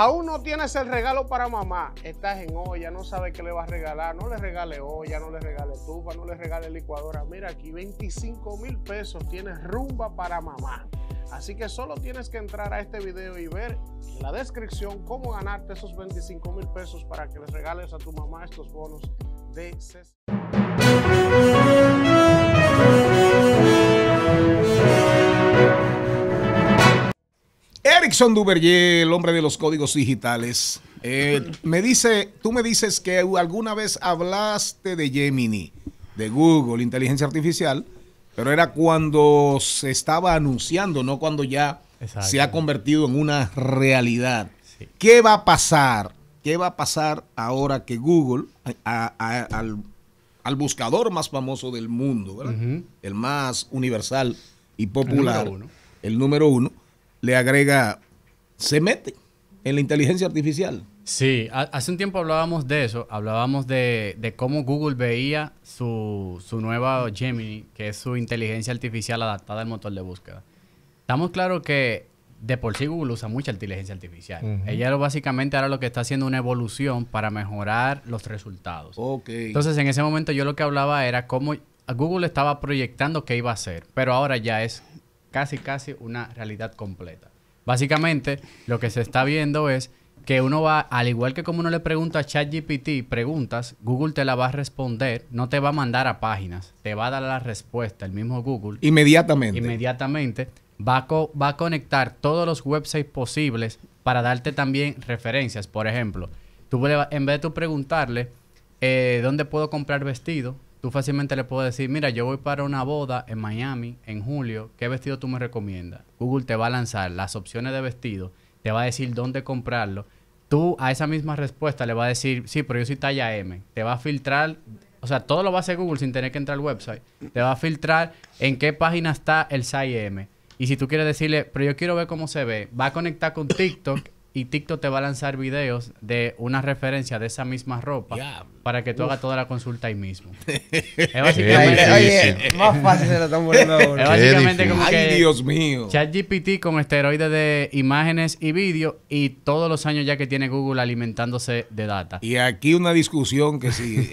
Aún no tienes el regalo para mamá, estás en olla, no sabes qué le vas a regalar, no le regale olla, no le regale tuba, no le regale licuadora. Mira, aquí 25 mil pesos tienes rumba para mamá. Así que solo tienes que entrar a este video y ver en la descripción cómo ganarte esos 25 mil pesos para que les regales a tu mamá estos bonos de CES. Jackson Duverger, el hombre de los códigos digitales, eh, me dice, tú me dices que alguna vez hablaste de Gemini, de Google, inteligencia artificial, pero era cuando se estaba anunciando, no cuando ya se ha convertido en una realidad. ¿Qué va a pasar? ¿Qué va a pasar ahora que Google, al, buscador más famoso del mundo, el más universal y popular, el número uno le agrega se mete en la inteligencia artificial. Sí, hace un tiempo hablábamos de eso, hablábamos de, cómo Google veía su, su, nueva Gemini, que es su inteligencia artificial adaptada al motor de búsqueda. Estamos claros que de por sí Google usa mucha inteligencia artificial. Ella básicamente ahora lo que está haciendo una evolución para mejorar los resultados. Okay. Entonces en ese momento yo lo que hablaba era cómo Google estaba proyectando qué iba a hacer, pero ahora ya es casi casi una realidad completa. Básicamente, lo que se está viendo es que uno va, al igual que como uno le pregunta a ChatGPT preguntas, Google te la va a responder, no te va a mandar a páginas, te va a dar la respuesta, el mismo Google. Inmediatamente. Inmediatamente. Va a, va conectar todos los websites posibles para darte también referencias. Por ejemplo, tú en vez de tú preguntarle eh, dónde puedo comprar vestido, tú fácilmente le puedes decir, mira, yo voy para una boda en Miami en julio, ¿qué vestido tú me recomiendas? Google te va a lanzar las opciones de vestido, te va a decir dónde comprarlo. Tú a esa misma respuesta le va a decir, sí, pero yo soy talla M. Te va a filtrar, o sea, todo lo va a hacer Google sin tener que entrar al website. Te va a filtrar en qué página está el size M. Y si tú quieres decirle, pero yo quiero ver cómo se ve, va a conectar con TikTok y TikTok te va a lanzar videos de una referencia de esa misma ropa para que tú hagas toda la consulta ahí mismo. es básicamente, más fácil se lo están poniendo ahora. Es básicamente como Ay, Dios mío. ChatGPT con esteroides de imágenes y vídeo y todos los años ya que tiene Google alimentándose de data. Y aquí una discusión que si,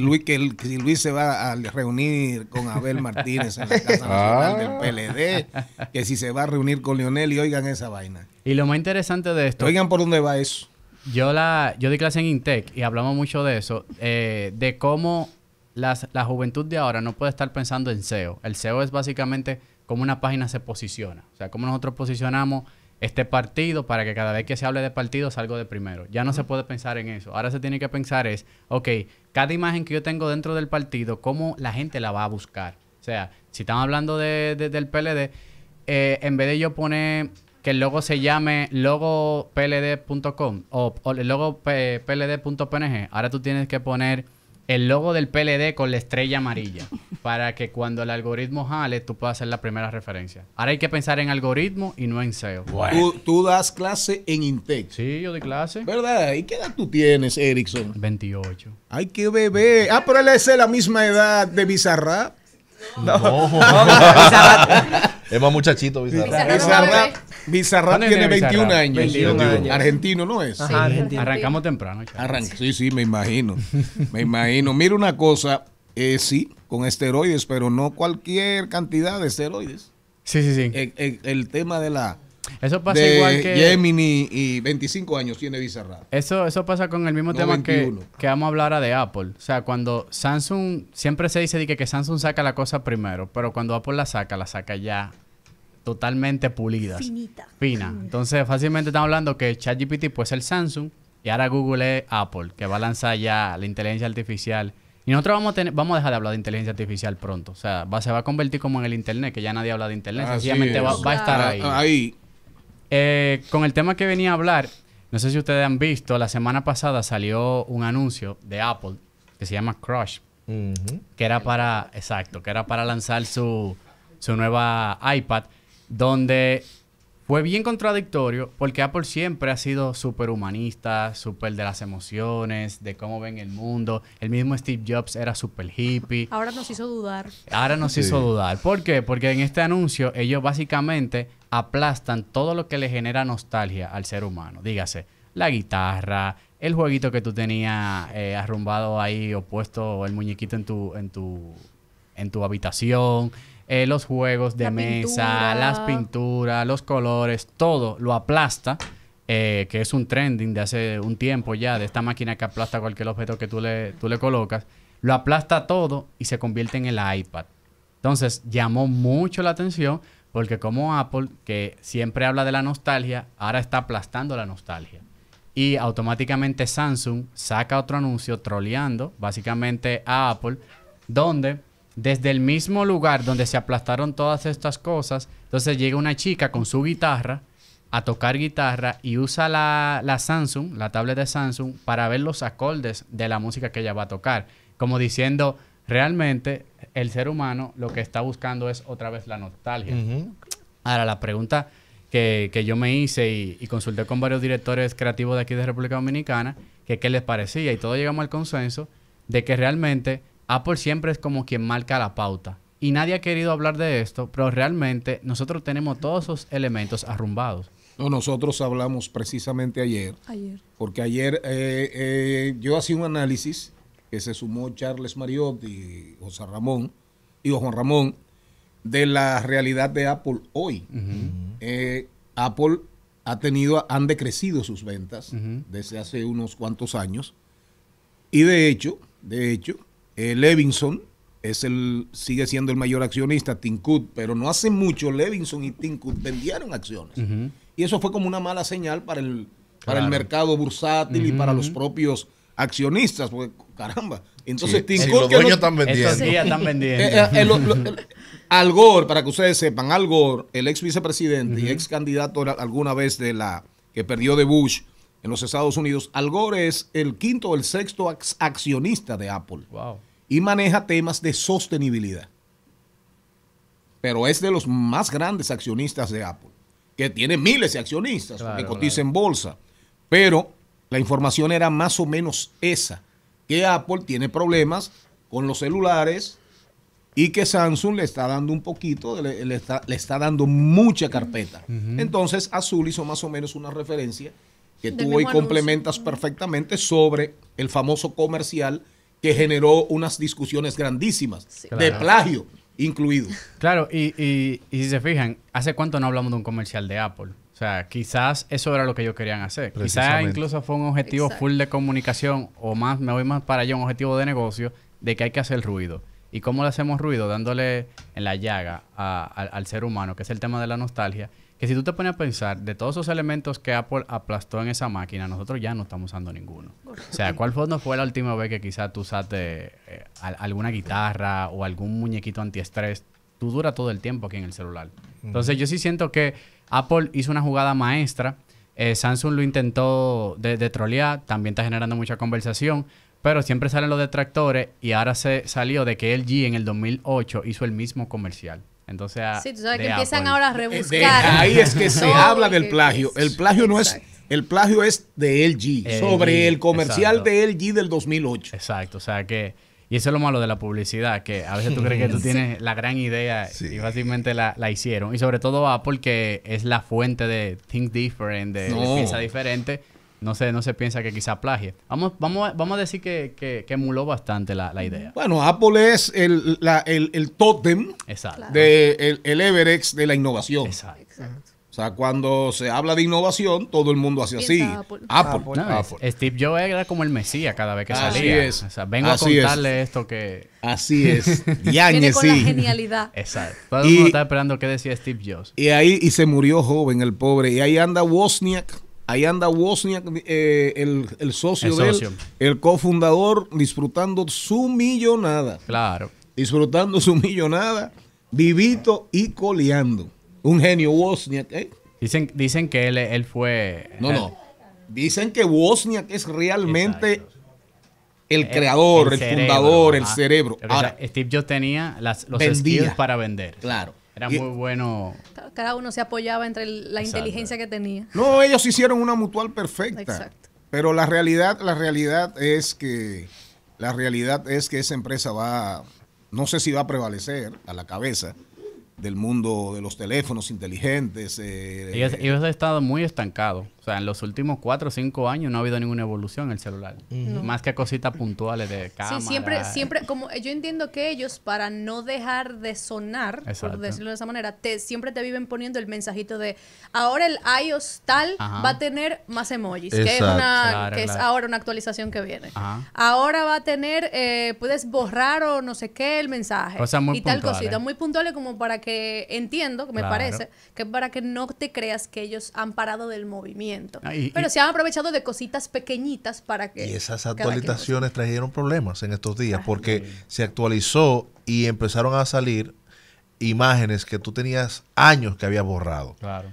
Luis, se va a reunir con Abel Martínez en la Casa Nacional del ah. PLD, que si se va a reunir con Lionel y oigan esa vaina. Y lo más interesante de esto. Oigan por dónde va eso. Yo la, yo di clase en Intec y hablamos mucho de eso, eh, de cómo la juventud de ahora no puede estar pensando en SEO. El SEO es básicamente cómo una página se posiciona. O sea, cómo nosotros posicionamos este partido para que cada vez que se hable de partido salgo de primero. Ya no se puede pensar en eso. Ahora se tiene que pensar es, ok, cada imagen que yo tengo dentro del partido, ¿cómo la gente la va a buscar? O sea, si estamos hablando del PLD, eh, en vez de yo poner que el logo se llame logopld.com o, logopld.png. Ahora tú tienes que poner el logo del PLD con la estrella amarilla para que cuando el algoritmo jale tú puedas hacer la primera referencia. Ahora hay que pensar en algoritmo y no en SEO. ¿Tú, das clase en Intec. Sí, yo doy clase. ¿Verdad? ¿Y qué edad tú tienes, Erickson? 28. Ay, qué bebé. Ah, pero él es de la misma edad de Bizarra No. es más muchachito Bizarra Bizarra. Bizarra tiene 21 años. Argentino no es. Arrancamos temprano. Sí, sí, me imagino. me imagino. Mira una cosa, eh, sí, con esteroides, pero no cualquier cantidad de esteroides. Sí, sí, sí. el, tema de la eso pasa igual que. Gemini y 25 años tiene Bizarra. Eso, eso pasa con el mismo tema que, que, vamos a hablar ahora de Apple. O sea, cuando Samsung. Siempre se dice que Samsung saca la cosa primero, pero cuando Apple la saca, la saca ya totalmente pulidas. Finita. Fina. Mm. Entonces, fácilmente estamos hablando que ChatGPT puede ser el Samsung y ahora Google es Apple, que va a lanzar ya la inteligencia artificial. Y nosotros vamos a, tener, vamos a dejar de hablar de inteligencia artificial pronto. O sea, se va a convertir como en el Internet, que ya nadie habla de Internet. Así va, a estar ahí. Eh, con el tema que venía a hablar, no sé si ustedes han visto, la semana pasada salió un anuncio de Apple que se llama Crush. Que era para, exacto, que era para lanzar su, su nueva iPad donde fue bien contradictorio porque Apple siempre ha sido súper humanista, súper de las emociones, de cómo ven el mundo. El mismo Steve Jobs era super hippie. Ahora nos hizo dudar. Ahora nos hizo dudar. ¿Por qué? Porque en este anuncio ellos básicamente aplastan todo lo que le genera nostalgia al ser humano. Dígase, la guitarra, el jueguito que tú tenías eh, arrumbado ahí o puesto el muñequito en tu, en tu, en tu habitación eh, los juegos de mesa, las pinturas, los colores, todo lo aplasta. Eh, que es un trending de hace un tiempo ya, de esta máquina que aplasta cualquier objeto que tú le, tú le colocas, lo aplasta todo y se convierte en el iPad. Entonces llamó mucho la atención porque como Apple, que siempre habla de la nostalgia, ahora está aplastando la nostalgia. Y automáticamente Samsung saca otro anuncio troleando básicamente a Apple, donde desde el mismo lugar donde se aplastaron todas estas cosas, entonces llega una chica con su guitarra a tocar guitarra y usa la, Samsung, la tablet de Samsung, para ver los acordes de la música que ella va a tocar. Como diciendo, realmente el ser humano lo que está buscando es otra vez la nostalgia. Ahora, la pregunta que, yo me hice y, y, consulté con varios directores creativos de aquí de República Dominicana, que qué les parecía, y todos llegamos al consenso de que realmente Apple siempre es como quien marca la pauta. Y nadie ha querido hablar de esto, pero realmente nosotros tenemos todos esos elementos arrumbados. nosotros hablamos precisamente ayer. Ayer. Porque ayer eh, eh, yo hacía un análisis que se sumó Charles Mariotti y José Ramón, y Juan Ramón, de la realidad de Apple hoy. Eh, Apple ha tenido, han decrecido sus ventas desde hace unos cuantos años. Y de hecho, de hecho, eh, Levinson es el, sigue siendo el mayor accionista, Tinkut pero no hace mucho Levinson y Tinkut vendieron acciones. Y eso fue como una mala señal para el, para el mercado bursátil y para los propios accionistas, porque caramba. Entonces, Tinkut ¿Qué los están vendiendo. Eh, eh, al Gore, para que ustedes sepan, Al Gore, el ex vicepresidente y ex candidato alguna vez de la que perdió de Bush, en los Estados Unidos, Al Gore es el quinto o el sexto accionista de Apple. Y maneja temas de sostenibilidad. Pero es de los más grandes accionistas de Apple, que tiene miles de accionistas que cotizan en bolsa. Pero la información era más o menos esa, que Apple tiene problemas con los celulares y que Samsung le está dando un poquito, le, está, dando mucha carpeta. Entonces Azul hizo más o menos una referencia que tú hoy complementas perfectamente sobre el famoso comercial que generó unas discusiones grandísimas de plagio incluido. Claro, y, y, si se fijan, ¿hace cuánto no hablamos de un comercial de Apple? O sea, quizás eso era lo que ellos querían hacer. Quizás incluso fue un objetivo full de comunicación o más, me voy más para allá, un objetivo de negocio de que hay que hacer ruido. ¿Y cómo le hacemos ruido? Dándole en la llaga al ser humano, que es el tema de la nostalgia, que si tú te pones a pensar, de todos esos elementos que Apple aplastó en esa máquina, nosotros ya no estamos usando ninguno. O sea, ¿cuál fue, no fue la última vez que quizás tú usaste eh, alguna guitarra o algún muñequito antiestrés? Tú dura todo el tiempo aquí en el celular. Entonces, yo sí siento que Apple hizo una jugada maestra. Eh, Samsung lo intentó de, de trolear, también está generando mucha conversación, pero siempre salen los detractores y ahora se salió de que LG en el 2008 hizo el mismo comercial. Entonces, sí, tú sabes que empiezan ahora a rebuscar. ahí es que se habla del plagio. El plagio no es el plagio es de LG, sobre el comercial de LG del 2008. Exacto, o sea que, y eso es lo malo de la publicidad, que a veces tú crees que tú tienes la gran idea y fácilmente la, hicieron. Y sobre todo Apple, que es la fuente de Think Different, de, pieza de piensa diferente no se, no se piensa que quizá plagie. Vamos, vamos, a, vamos a decir que, que, emuló bastante la, idea. Bueno, Apple es el, la, el, el tótem Exacto. de el, de la innovación. Exacto. O sea, cuando se habla de innovación, todo el mundo hace así. Apple. Ah, Apple, Steve Jobs era como el mesías cada vez que así salía. Es. vengo a contarle esto que... Así es. Viene con la genialidad. Exacto. Todo el mundo está esperando qué decía Steve Jobs. Y ahí, y se murió joven el pobre. Y ahí anda Wozniak Ahí anda Wozniak, eh, el, socio el de él, el cofundador, disfrutando su millonada. Claro. Disfrutando su millonada, vivito y coleando. Un genio Wozniak, ¿eh? Dicen, dicen que él, fue... No, eh, no. Dicen que Wozniak es realmente el creador, el, fundador, el cerebro. Ahora, Steve Jobs tenía los vendía, para vender. Claro. Era muy bueno. Cada uno se apoyaba entre la inteligencia que tenía. No, ellos hicieron una mutual perfecta. Pero la realidad, la realidad es que la realidad es que esa empresa va, no sé si va a prevalecer a la cabeza del mundo de los teléfonos inteligentes. Eh, ellos, ha estado muy estancado o sea, en los últimos cuatro o cinco años no ha habido ninguna evolución en el celular. Más que cositas puntuales de cámara. Sí, siempre, siempre, como yo entiendo que ellos, para no dejar de sonar, por decirlo de esa manera, te, siempre te viven poniendo el mensajito de ahora el iOS tal va a tener más emojis, que, es, una, que ahora una actualización que viene. Ahora va a tener, eh, puedes borrar o no sé qué el mensaje. y tal cosita, muy puntuales como para que entiendo, me parece, que es para que no te creas que ellos han parado del movimiento Ah, Pero se han aprovechado de cositas pequeñitas para que... Y esas actualizaciones trajeron problemas en estos días, porque se actualizó y empezaron a salir imágenes que tú tenías años que habías borrado. Claro.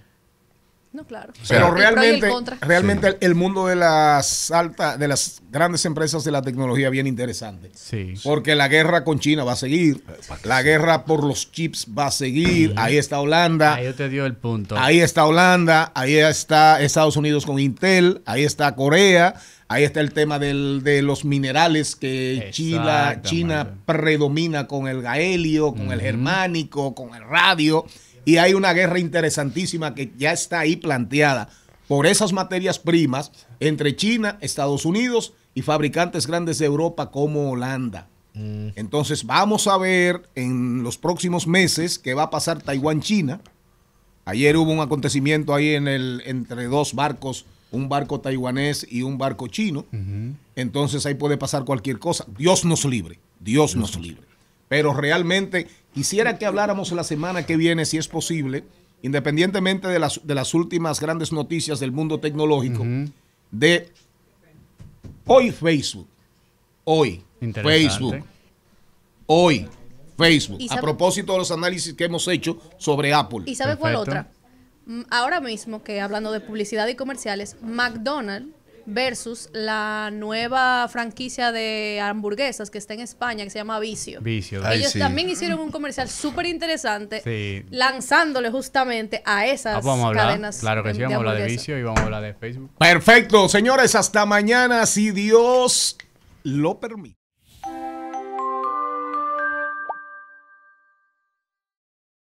No, claro. Pero realmente, el, realmente el mundo de las altas, de las grandes empresas de la tecnología bien interesante. Sí. Porque la guerra con China va a seguir, eh, pues, la guerra por los chips va a seguir. Ahí está Holanda. Ahí te dio el punto. Ahí está Holanda, ahí está Estados Unidos con Intel, ahí está Corea. Ahí está el tema de los minerales que China, China predomina con el gaelio, con el germánico, con el radio y hay una guerra interesantísima que ya está ahí planteada por esas materias primas entre China, Estados Unidos y fabricantes grandes de Europa como Holanda. Mm. Entonces vamos a ver en los próximos meses qué va a pasar Taiwán-China. Ayer hubo un acontecimiento ahí en el, entre dos barcos, un barco taiwanés y un barco chino. Entonces ahí puede pasar cualquier cosa. Dios nos libre, Dios nos libre. Pero realmente Quisiera que habláramos la semana que viene, si es posible, independientemente de las, últimas grandes noticias del mundo tecnológico, de hoy Facebook, hoy Facebook, hoy Facebook, a propósito de los análisis que hemos hecho sobre Apple. ¿Y ¿sabes cuál otra? Mm, ahora mismo que hablando de publicidad y comerciales, McDonald's versus la nueva franquicia de hamburguesas que está en España, que se llama Vicio. Vicio. Ellos también hicieron un comercial súper interesante lanzándole justamente a esas ah, pues cadenas. Claro que sí, vamos a hablar de Vicio y vamos a hablar de Facebook. Perfecto, señores, hasta mañana si Dios lo permite.